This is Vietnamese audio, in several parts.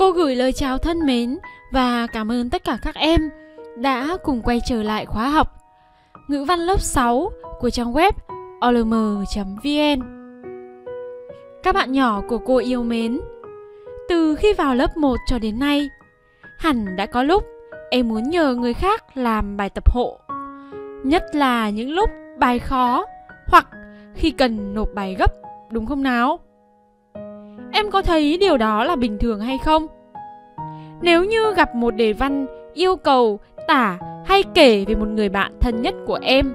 Cô gửi lời chào thân mến và cảm ơn tất cả các em đã cùng quay trở lại khóa học ngữ văn lớp 6 của trang web olm.vn. Các bạn nhỏ của cô yêu mến, từ khi vào lớp 1 cho đến nay, hẳn đã có lúc em muốn nhờ người khác làm bài tập hộ. Nhất là những lúc bài khó hoặc khi cần nộp bài gấp, đúng không nào? em có thấy điều đó là bình thường hay không nếu như gặp một đề văn yêu cầu tả hay kể về một người bạn thân nhất của em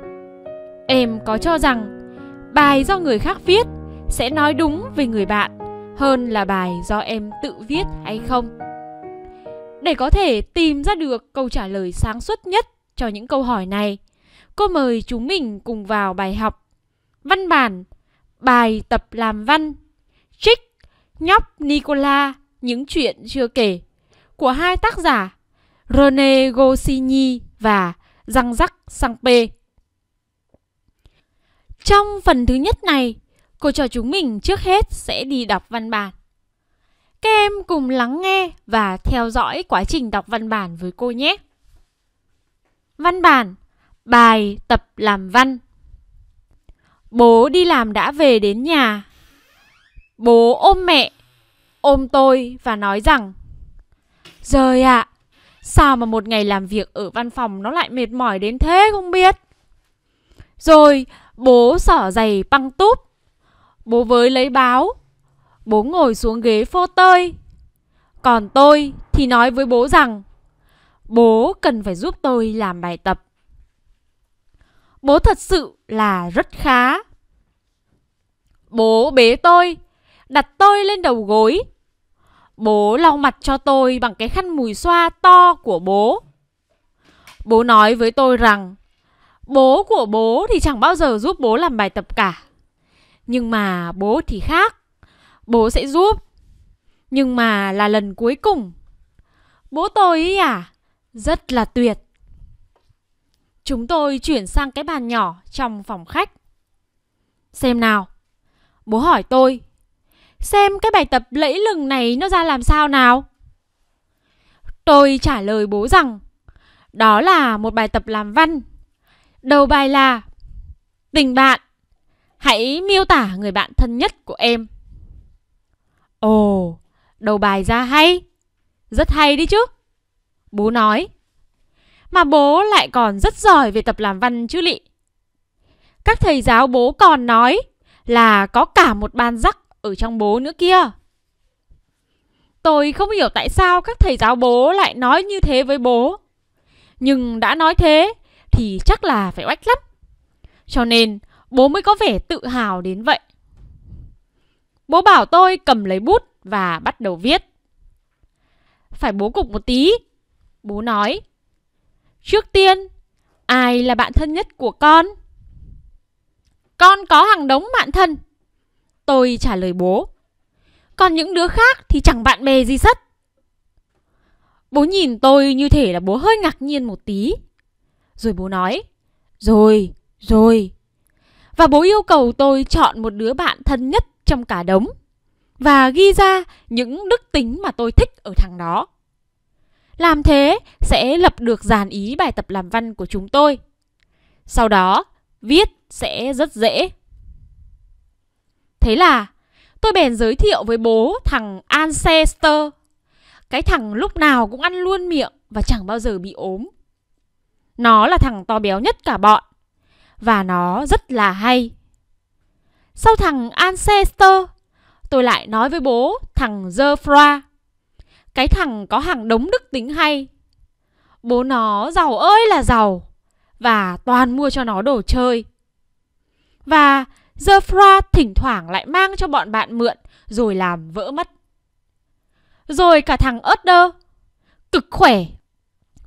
em có cho rằng bài do người khác viết sẽ nói đúng về người bạn hơn là bài do em tự viết hay không để có thể tìm ra được câu trả lời sáng suốt nhất cho những câu hỏi này cô mời chúng mình cùng vào bài học văn bản bài tập làm văn trích Nhóc Nicola, những chuyện chưa kể của hai tác giả Rene Goscinny và Răng Rắc Sangpe. Trong phần thứ nhất này, cô trò chúng mình trước hết sẽ đi đọc văn bản. Các em cùng lắng nghe và theo dõi quá trình đọc văn bản với cô nhé. Văn bản, bài tập làm văn. Bố đi làm đã về đến nhà Bố ôm mẹ, ôm tôi và nói rằng Rời ạ, à, sao mà một ngày làm việc ở văn phòng nó lại mệt mỏi đến thế không biết Rồi bố xỏ giày băng túp Bố với lấy báo Bố ngồi xuống ghế phô tơi Còn tôi thì nói với bố rằng Bố cần phải giúp tôi làm bài tập Bố thật sự là rất khá Bố bế tôi đặt tôi lên đầu gối. Bố lau mặt cho tôi bằng cái khăn mùi xoa to của bố. Bố nói với tôi rằng bố của bố thì chẳng bao giờ giúp bố làm bài tập cả. Nhưng mà bố thì khác. Bố sẽ giúp. Nhưng mà là lần cuối cùng. Bố tôi ấy à, rất là tuyệt. Chúng tôi chuyển sang cái bàn nhỏ trong phòng khách. Xem nào. Bố hỏi tôi xem cái bài tập lẫy lừng này nó ra làm sao nào. Tôi trả lời bố rằng đó là một bài tập làm văn. Đầu bài là Tình bạn, hãy miêu tả người bạn thân nhất của em. Ồ, đầu bài ra hay. Rất hay đi chứ. Bố nói. Mà bố lại còn rất giỏi về tập làm văn chứ lị. Các thầy giáo bố còn nói là có cả một ban rắc ở trong bố nữa kia. Tôi không hiểu tại sao các thầy giáo bố lại nói như thế với bố. Nhưng đã nói thế thì chắc là phải oách lắm. Cho nên bố mới có vẻ tự hào đến vậy. Bố bảo tôi cầm lấy bút và bắt đầu viết. Phải bố cục một tí. Bố nói. Trước tiên, ai là bạn thân nhất của con? Con có hàng đống bạn thân. Tôi trả lời bố. Còn những đứa khác thì chẳng bạn bè gì sắt. Bố nhìn tôi như thể là bố hơi ngạc nhiên một tí. Rồi bố nói, rồi, rồi. Và bố yêu cầu tôi chọn một đứa bạn thân nhất trong cả đống và ghi ra những đức tính mà tôi thích ở thằng đó. Làm thế sẽ lập được dàn ý bài tập làm văn của chúng tôi. Sau đó, viết sẽ rất dễ Thế là tôi bèn giới thiệu với bố thằng Ancestor Cái thằng lúc nào cũng ăn luôn miệng và chẳng bao giờ bị ốm Nó là thằng to béo nhất cả bọn Và nó rất là hay Sau thằng Ancestor Tôi lại nói với bố thằng Zerfra Cái thằng có hàng đống đức tính hay Bố nó giàu ơi là giàu Và toàn mua cho nó đồ chơi Và Zerfra thỉnh thoảng lại mang cho bọn bạn mượn rồi làm vỡ mất. Rồi cả thằng Otter, cực khỏe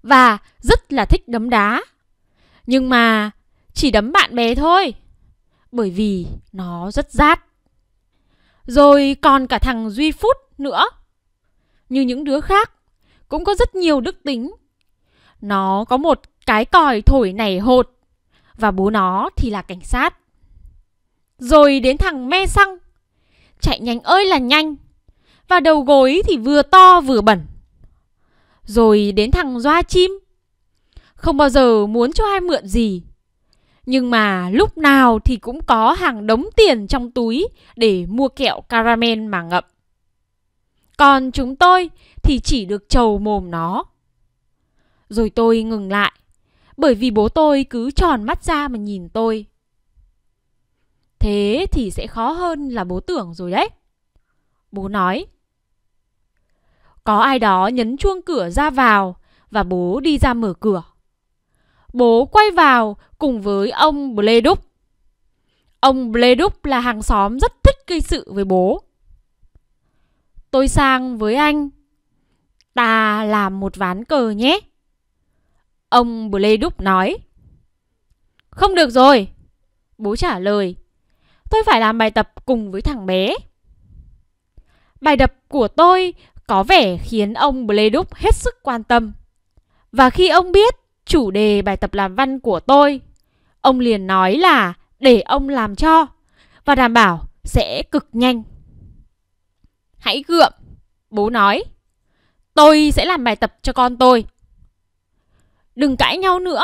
và rất là thích đấm đá. Nhưng mà chỉ đấm bạn bè thôi, bởi vì nó rất rát. Rồi còn cả thằng Duy Phút nữa. Như những đứa khác, cũng có rất nhiều đức tính. Nó có một cái còi thổi nảy hột và bố nó thì là cảnh sát. Rồi đến thằng me xăng Chạy nhanh ơi là nhanh Và đầu gối thì vừa to vừa bẩn Rồi đến thằng doa chim Không bao giờ muốn cho ai mượn gì Nhưng mà lúc nào thì cũng có hàng đống tiền trong túi Để mua kẹo caramel mà ngậm Còn chúng tôi thì chỉ được trầu mồm nó Rồi tôi ngừng lại Bởi vì bố tôi cứ tròn mắt ra mà nhìn tôi Thế thì sẽ khó hơn là bố tưởng rồi đấy. Bố nói. Có ai đó nhấn chuông cửa ra vào và bố đi ra mở cửa. Bố quay vào cùng với ông Bledúc. Ông Bledúc là hàng xóm rất thích gây sự với bố. Tôi sang với anh. Ta làm một ván cờ nhé. Ông Bledúc nói. Không được rồi. Bố trả lời tôi phải làm bài tập cùng với thằng bé. Bài tập của tôi có vẻ khiến ông Bledup hết sức quan tâm. Và khi ông biết chủ đề bài tập làm văn của tôi, ông liền nói là để ông làm cho và đảm bảo sẽ cực nhanh. Hãy gượng bố nói. Tôi sẽ làm bài tập cho con tôi. Đừng cãi nhau nữa,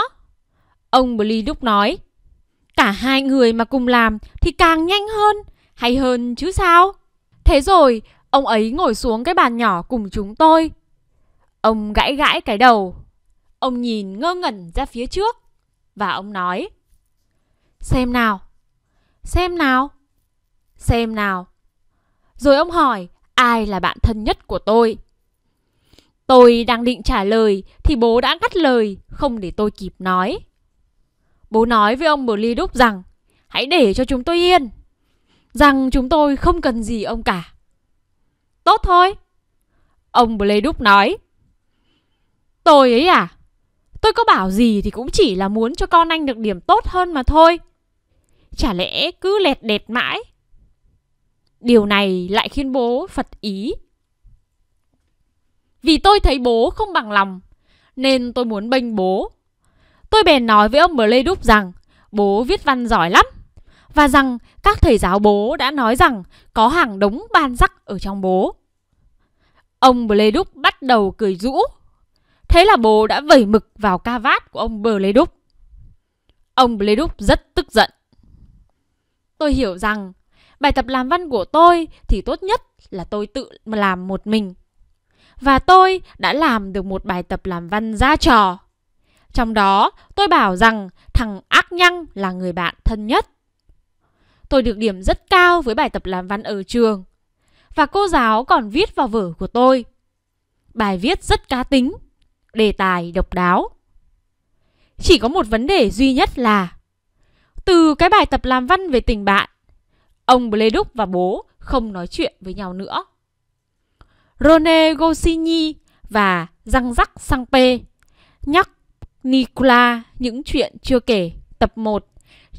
ông Bledup nói Cả hai người mà cùng làm thì càng nhanh hơn, hay hơn chứ sao? Thế rồi, ông ấy ngồi xuống cái bàn nhỏ cùng chúng tôi. Ông gãi gãi cái đầu. Ông nhìn ngơ ngẩn ra phía trước và ông nói: "Xem nào. Xem nào. Xem nào." Rồi ông hỏi: "Ai là bạn thân nhất của tôi?" Tôi đang định trả lời thì bố đã cắt lời, không để tôi kịp nói. Bố nói với ông Bly Đúc rằng Hãy để cho chúng tôi yên Rằng chúng tôi không cần gì ông cả Tốt thôi Ông Bly Đúc nói Tôi ấy à Tôi có bảo gì thì cũng chỉ là muốn cho con anh được điểm tốt hơn mà thôi Chả lẽ cứ lẹt đẹt mãi Điều này lại khiến bố phật ý Vì tôi thấy bố không bằng lòng Nên tôi muốn bênh bố Tôi bèn nói với ông Blay Đúc rằng bố viết văn giỏi lắm và rằng các thầy giáo bố đã nói rằng có hàng đống ban rắc ở trong bố. Ông Bledúc bắt đầu cười rũ. Thế là bố đã vẩy mực vào ca vát của ông Bledúc. Ông Bledúc rất tức giận. Tôi hiểu rằng bài tập làm văn của tôi thì tốt nhất là tôi tự làm một mình. Và tôi đã làm được một bài tập làm văn ra trò trong đó tôi bảo rằng thằng Ác Nhăng là người bạn thân nhất. Tôi được điểm rất cao với bài tập làm văn ở trường. Và cô giáo còn viết vào vở của tôi. Bài viết rất cá tính, đề tài độc đáo. Chỉ có một vấn đề duy nhất là từ cái bài tập làm văn về tình bạn, ông Bleduk và bố không nói chuyện với nhau nữa. Rone Goscinny và răng rắc sang P nhắc Nicola, những chuyện chưa kể, tập 1.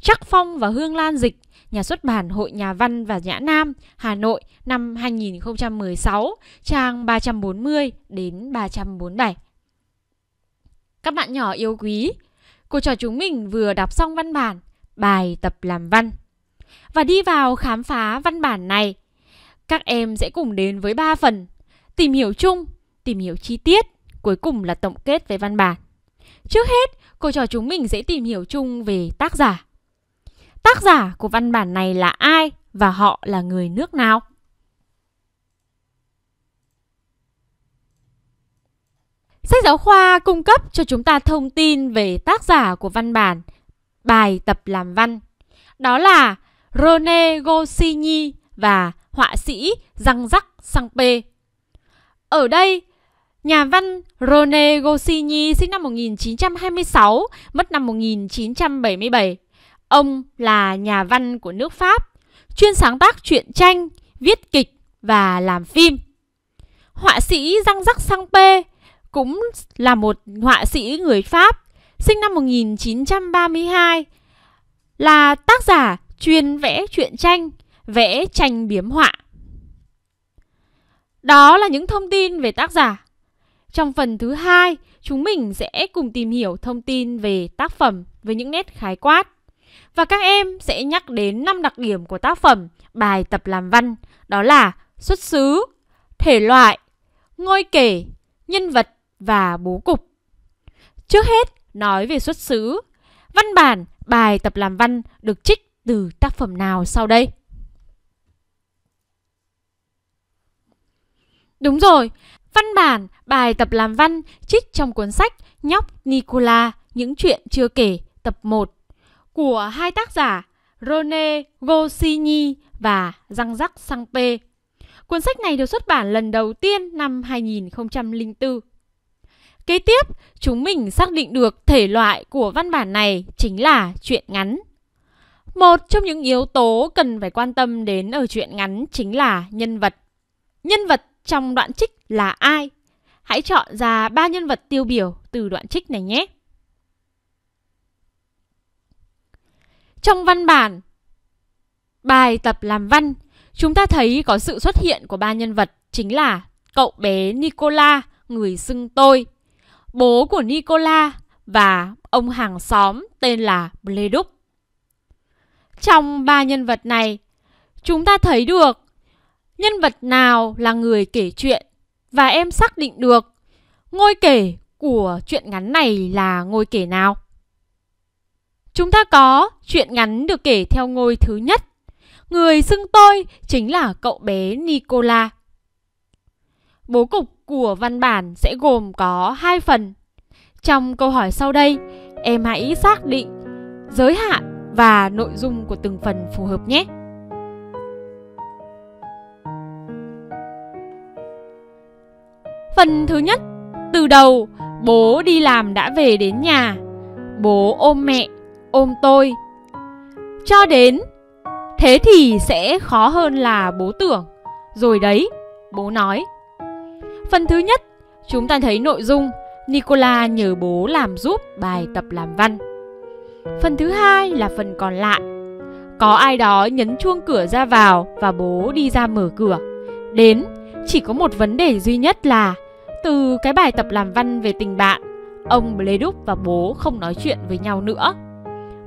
Trắc Phong và Hương Lan Dịch, nhà xuất bản Hội Nhà Văn và Nhã Nam, Hà Nội năm 2016, trang 340 đến 347. Các bạn nhỏ yêu quý, cô trò chúng mình vừa đọc xong văn bản, bài tập làm văn. Và đi vào khám phá văn bản này, các em sẽ cùng đến với 3 phần, tìm hiểu chung, tìm hiểu chi tiết, cuối cùng là tổng kết về văn bản. Trước hết, cô trò chúng mình sẽ tìm hiểu chung về tác giả. Tác giả của văn bản này là ai và họ là người nước nào? Sách giáo khoa cung cấp cho chúng ta thông tin về tác giả của văn bản bài tập làm văn. Đó là Rone Goscinny và họa sĩ Răng Rắc sang p Ở đây, Nhà văn Rone Goscinny sinh năm 1926, mất năm 1977. Ông là nhà văn của nước Pháp, chuyên sáng tác truyện tranh, viết kịch và làm phim. Họa sĩ Răng Rắc Sang Pê cũng là một họa sĩ người Pháp, sinh năm 1932, là tác giả chuyên vẽ truyện tranh, vẽ tranh biếm họa. Đó là những thông tin về tác giả. Trong phần thứ hai, chúng mình sẽ cùng tìm hiểu thông tin về tác phẩm với những nét khái quát. Và các em sẽ nhắc đến 5 đặc điểm của tác phẩm bài tập làm văn, đó là xuất xứ, thể loại, ngôi kể, nhân vật và bố cục. Trước hết, nói về xuất xứ. Văn bản bài tập làm văn được trích từ tác phẩm nào sau đây? Đúng rồi, Văn bản, bài tập làm văn trích trong cuốn sách Nhóc Nicola, những chuyện chưa kể, tập 1 của hai tác giả Rone Goscinny và Răng Rắc Sang P. Cuốn sách này được xuất bản lần đầu tiên năm 2004. Kế tiếp, chúng mình xác định được thể loại của văn bản này chính là truyện ngắn. Một trong những yếu tố cần phải quan tâm đến ở truyện ngắn chính là nhân vật. Nhân vật trong đoạn trích là ai. Hãy chọn ra ba nhân vật tiêu biểu từ đoạn trích này nhé. Trong văn bản, bài tập làm văn, chúng ta thấy có sự xuất hiện của ba nhân vật chính là cậu bé Nicola, người xưng tôi, bố của Nicola và ông hàng xóm tên là Bleduk. Trong ba nhân vật này, chúng ta thấy được nhân vật nào là người kể chuyện và em xác định được ngôi kể của truyện ngắn này là ngôi kể nào. Chúng ta có truyện ngắn được kể theo ngôi thứ nhất. Người xưng tôi chính là cậu bé Nicola. Bố cục của văn bản sẽ gồm có hai phần. Trong câu hỏi sau đây, em hãy xác định giới hạn và nội dung của từng phần phù hợp nhé. Phần thứ nhất, từ đầu, bố đi làm đã về đến nhà. Bố ôm mẹ, ôm tôi. Cho đến, thế thì sẽ khó hơn là bố tưởng. Rồi đấy, bố nói. Phần thứ nhất, chúng ta thấy nội dung Nicola nhờ bố làm giúp bài tập làm văn. Phần thứ hai là phần còn lại. Có ai đó nhấn chuông cửa ra vào và bố đi ra mở cửa. Đến, chỉ có một vấn đề duy nhất là từ cái bài tập làm văn về tình bạn, ông Bleduk và bố không nói chuyện với nhau nữa.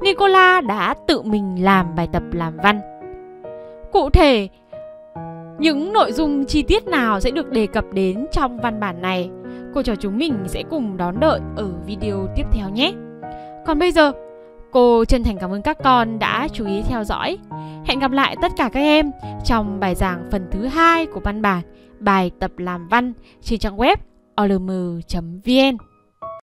Nicola đã tự mình làm bài tập làm văn. Cụ thể, những nội dung chi tiết nào sẽ được đề cập đến trong văn bản này, cô trò chúng mình sẽ cùng đón đợi ở video tiếp theo nhé. Còn bây giờ, cô chân thành cảm ơn các con đã chú ý theo dõi. Hẹn gặp lại tất cả các em trong bài giảng phần thứ hai của văn bản bài tập làm văn trên trang web olm.vn